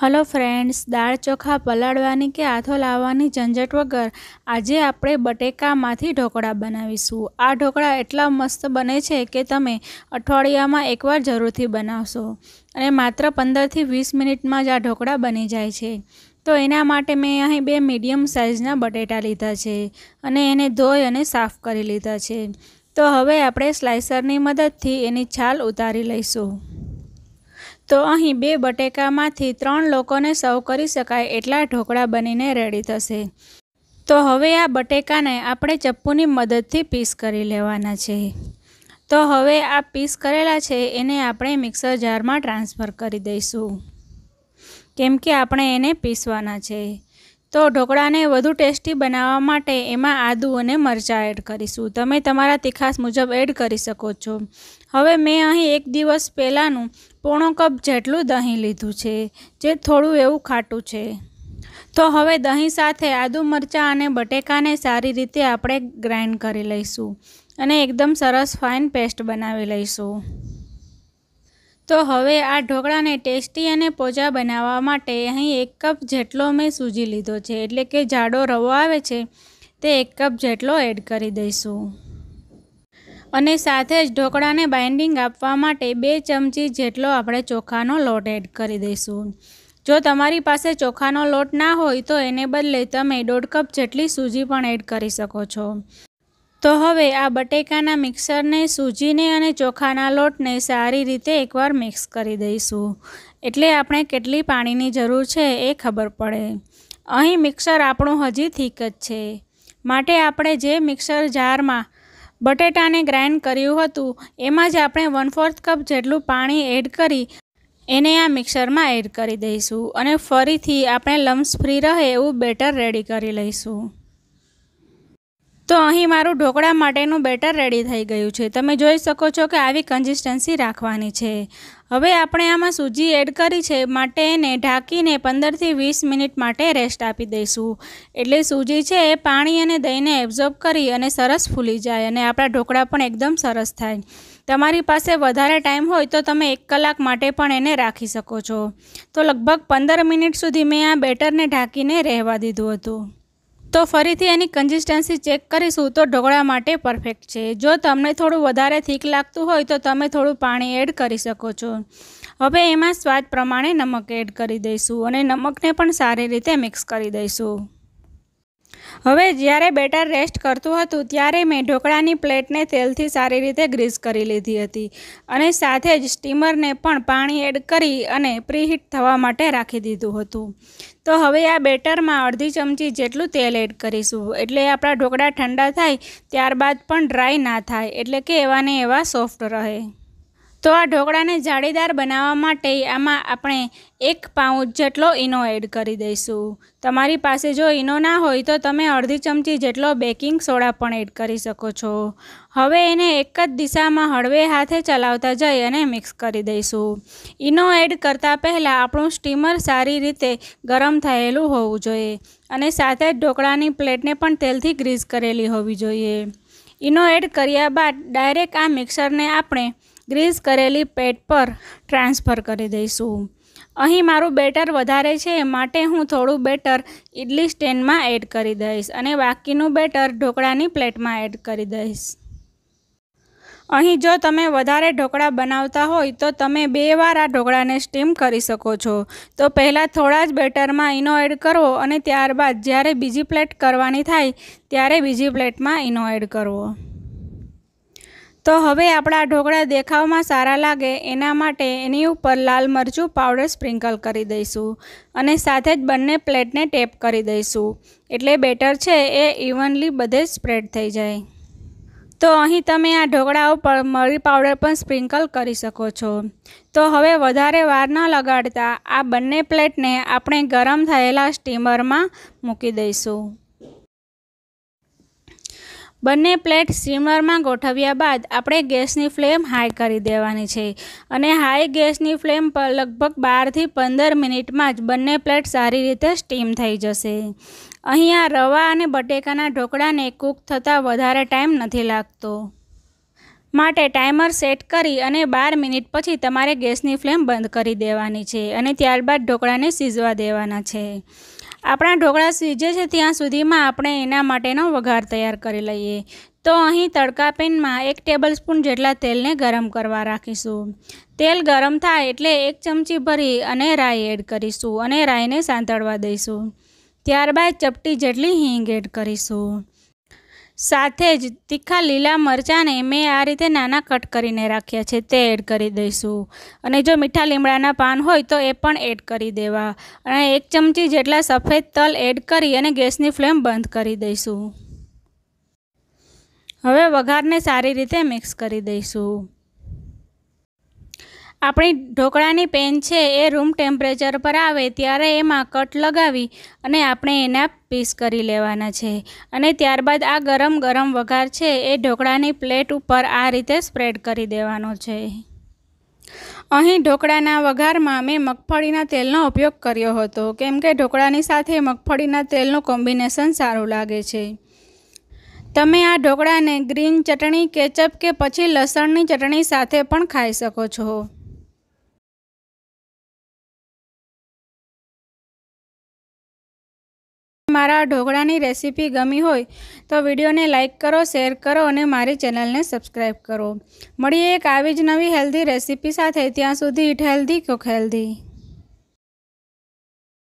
hello friends દાળ ચોખા પલાળવાની કે હાથો લાવવાની ઝંઝટ વગર આજે આપણે બટેકામાંથી ઢોકળા બનાવીશું આ ઢોકળા એટલા મસ્ત બને છે કે તમે અઠવાડિયામાં એકવાર જરૂરથી બનાવશો અને માત્ર પંદરથી વીસ મિનિટમાં જ આ ઢોકળા બની જાય છે તો એના માટે મેં અહીં બે મીડિયમ સાઇઝના બટેટા લીધા છે અને એને ધોઈ અને સાફ કરી લીધા છે તો હવે આપણે સ્લાઇસરની મદદથી એની છાલ ઉતારી લઈશું તો અહીં બે બટેકામાંથી ત્રણ લોકોને સર્વ કરી શકાય એટલા ઢોકળા બનીને રેડી થશે તો હવે આ બટેકાને આપણે ચપ્પુની મદદથી પીસ કરી લેવાના છે તો હવે આ પીસ કરેલા છે એને આપણે મિક્સર જારમાં ટ્રાન્સફર કરી દઈશું કેમ કે આપણે એને પીસવાના છે તો ઢોકળાને વધુ ટેસ્ટી બનાવવા માટે એમાં આદુ અને મરચાં એડ કરીશું તમે તમારા તીખાસ મુજબ એડ કરી શકો છો હવે મેં અહીં એક દિવસ પહેલાંનું પોણો કપ જેટલું દહીં લીધું છે જે થોડું એવું ખાટું છે તો હવે દહીં સાથે આદું મરચાં અને બટેકાને સારી રીતે આપણે ગ્રાઇન્ડ કરી લઈશું અને એકદમ સરસ ફાઇન પેસ્ટ બનાવી લઈશું તો હવે આ ઢોકળાને ટેસ્ટી અને પોજા બનાવવા માટે અહીં એક કપ જેટલો મેં સૂજી લીધો છે એટલે કે જાડો રવો આવે છે તે એક કપ જેટલો એડ કરી દઈશું અને સાથે જ ઢોકળાને બાઇન્ડિંગ આપવા માટે બે ચમચી જેટલો આપણે ચોખાનો લોટ એડ કરી દઈશું જો તમારી પાસે ચોખાનો લોટ ના હોય તો એને બદલે તમે દોઢ કપ જેટલી સૂજી પણ એડ કરી શકો છો તો હવે આ બટેકાના મિક્સરને સૂજીને અને ચોખાના લોટને સારી રીતે એકવાર મિક્સ કરી દઈશું એટલે આપણે કેટલી પાણીની જરૂર છે એ ખબર પડે અહીં મિક્સર આપણું હજી થીક જ છે માટે આપણે જે મિક્સર જારમાં બટેટાને ગ્રાઇન્ડ કર્યું હતું એમાં જ આપણે વન ફોર્થ કપ જેટલું પાણી એડ કરી એને આ મિક્સરમાં એડ કરી દઈશું અને ફરીથી આપણે લમ્સ ફ્રી રહે એવું બેટર રેડી કરી લઈશું તો અહીં મારું ઢોકળા માટેનું બેટર રેડી થઈ ગયું છે તમે જોઈ શકો છો કે આવી કન્સિસ્ટન્સી રાખવાની છે હવે આપણે આમાં સૂજી એડ કરી છે માટે એને ઢાંકીને પંદરથી વીસ મિનિટ માટે રેસ્ટ આપી દઈશું એટલે સૂજી છે એ પાણી અને દહીંને એબ્ઝોર્બ કરી અને સરસ ફૂલી જાય અને આપણા ઢોકળા પણ એકદમ સરસ થાય તમારી પાસે વધારે ટાઈમ હોય તો તમે એક કલાક માટે પણ એને રાખી શકો છો તો લગભગ પંદર મિનિટ સુધી મેં આ બેટરને ઢાંકીને રહેવા દીધું હતું તો ફરીથી એની કન્સિસ્ટન્સી ચેક કરીશું તો ઢોકળા માટે પરફેક્ટ છે જો તમને થોડું વધારે થીક લાગતું હોય તો તમે થોડું પાણી એડ કરી શકો છો હવે એમાં સ્વાદ પ્રમાણે નમક એડ કરી દઈશું અને નમકને પણ સારી રીતે મિક્સ કરી દઈશું હવે જ્યારે બેટર રેસ્ટ કરતું હતું ત્યારે મેં ઢોકળાની પ્લેટને તેલથી સારી રીતે ગ્રીસ કરી લીધી હતી અને સાથે જ સ્ટીમરને પણ પાણી એડ કરી અને પ્રીહીટ થવા માટે રાખી દીધું હતું તો હવે આ બેટરમાં અડધી ચમચી જેટલું તેલ એડ કરીશું એટલે આપણા ઢોકળા ઠંડા થાય ત્યારબાદ પણ ડ્રાય ના થાય એટલે કે એવા ને એવા સોફ્ટ રહે તો આ ઢોકળાને જાળીદાર બનાવવા માટે આમાં આપણે એક પાઉચ જેટલો ઈનો એડ કરી દઈશું તમારી પાસે જો ઈનો ના હોય તો તમે અડધી ચમચી જેટલો બેકિંગ સોડા પણ એડ કરી શકો છો હવે એને એક જ દિશામાં હળવે હાથે ચલાવતા જઈ અને મિક્સ કરી દઈશું ઈનો એડ કરતાં પહેલાં આપણું સ્ટીમર સારી રીતે ગરમ થયેલું હોવું જોઈએ અને સાથે જ ઢોકળાની પ્લેટને પણ તેલથી ગ્રીઝ કરેલી હોવી જોઈએ ઇનો એડ કર્યા બાદ ડાયરેક્ટ આ મિક્સરને આપણે ગ્રીસ કરેલી પેટ પર ટ્રાન્સફર કરી દઈશું અહીં મારું બેટર વધારે છે માટે હું થોડું બેટર ઇડલી સ્ટેન્ડમાં એડ કરી દઈશ અને બાકીનું બેટર ઢોકળાની પ્લેટમાં એડ કરી દઈશ અહીં જો તમે વધારે ઢોકળા બનાવતા હોય તો તમે બે વાર આ ઢોકળાને સ્ટીમ કરી શકો છો તો પહેલાં થોડા જ બેટરમાં ઈનો એડ કરવો અને ત્યારબાદ જ્યારે બીજી પ્લેટ કરવાની થાય ત્યારે બીજી પ્લેટમાં ઈનો એડ કરવો તો હવે આપણા ઢોકળા દેખાવમાં સારા લાગે એના માટે એની ઉપર લાલ મરચું પાવડર સ્પ્રિંકલ કરી દઈશું અને સાથે જ બંને પ્લેટને ટેપ કરી દઈશું એટલે બેટર છે એ ઇવનલી બધે જ સ્પ્રેડ થઈ જાય તો અહીં તમે આ ઢોકળા ઉપર મરી પાવડર પણ સ્પ્રિંકલ કરી શકો છો તો હવે વધારે વાર ન લગાડતા આ બંને પ્લેટને આપણે ગરમ થયેલા સ્ટીમરમાં મૂકી દઈશું બંને પ્લેટ સ્ટીમરમાં ગોઠવ્યા બાદ આપણે ગેસની ફ્લેમ હાઈ કરી દેવાની છે અને હાઈ ગેસની ફ્લેમ પર લગભગ બારથી પંદર મિનિટમાં જ બંને પ્લેટ સારી રીતે સ્ટીમ થઈ જશે અહીંયા રવા અને બટેકાના ઢોકળાને કૂક થતાં વધારે ટાઈમ નથી લાગતો માટે ટાઈમર સેટ કરી અને બાર મિનિટ પછી તમારે ગેસની ફ્લેમ બંધ કરી દેવાની છે અને ત્યારબાદ ઢોકળાને સીઝવા દેવાના છે આપણા ઢોકળા સીજે છે ત્યાં સુધીમાં આપણે એના માટેનો વઘાર તૈયાર કરી લઈએ તો અહીં તડકા પેનમાં એક ટેબલસ્પૂન જેટલા તેલને ગરમ કરવા રાખીશું તેલ ગરમ થાય એટલે એક ચમચી ભરી અને રાઈ એડ કરીશું અને રાઈને સાંતળવા દઈશું ત્યારબાદ ચપટી જેટલી હિંગ એડ કરીશું સાથે જ તીખા લીલા મરચાંને મેં આ રીતે નાના કટ કરીને રાખ્યા છે તે એડ કરી દઈશું અને જો મીઠા લીમડાના પાન હોય તો એ પણ એડ કરી દેવા અને એક ચમચી જેટલા સફેદ તલ એડ કરી અને ગેસની ફ્લેમ બંધ કરી દઈશું હવે વઘારને સારી રીતે મિક્સ કરી દઈશું આપણી ઢોકળાની પેન છે એ રૂમ ટેમ્પરેચર પર આવે ત્યારે એમાં કટ લગાવી અને આપણે એના પીસ કરી લેવાના છે અને ત્યારબાદ આ ગરમ ગરમ વઘાર છે એ ઢોકળાની પ્લેટ ઉપર આ રીતે સ્પ્રેડ કરી દેવાનો છે અહીં ઢોકળાના વઘારમાં મેં મગફળીના તેલનો ઉપયોગ કર્યો હતો કેમ કે ઢોકળાની સાથે મગફળીના તેલનું કોમ્બિનેશન સારું લાગે છે તમે આ ઢોકળાને ગ્રીન ચટણી કેચપ કે પછી લસણની ચટણી સાથે પણ ખાઈ શકો છો મારા ઢોકળાની રેસીપી ગમી હોય તો વિડીયોને લાઇક કરો શેર કરો અને મારી ચેનલને સબસ્ક્રાઈબ કરો મળીએ એક આવી જ નવી હેલ્ધી રેસીપી સાથે ત્યાં સુધી ઇટ હેલ્ધી કોક હેલ્ધી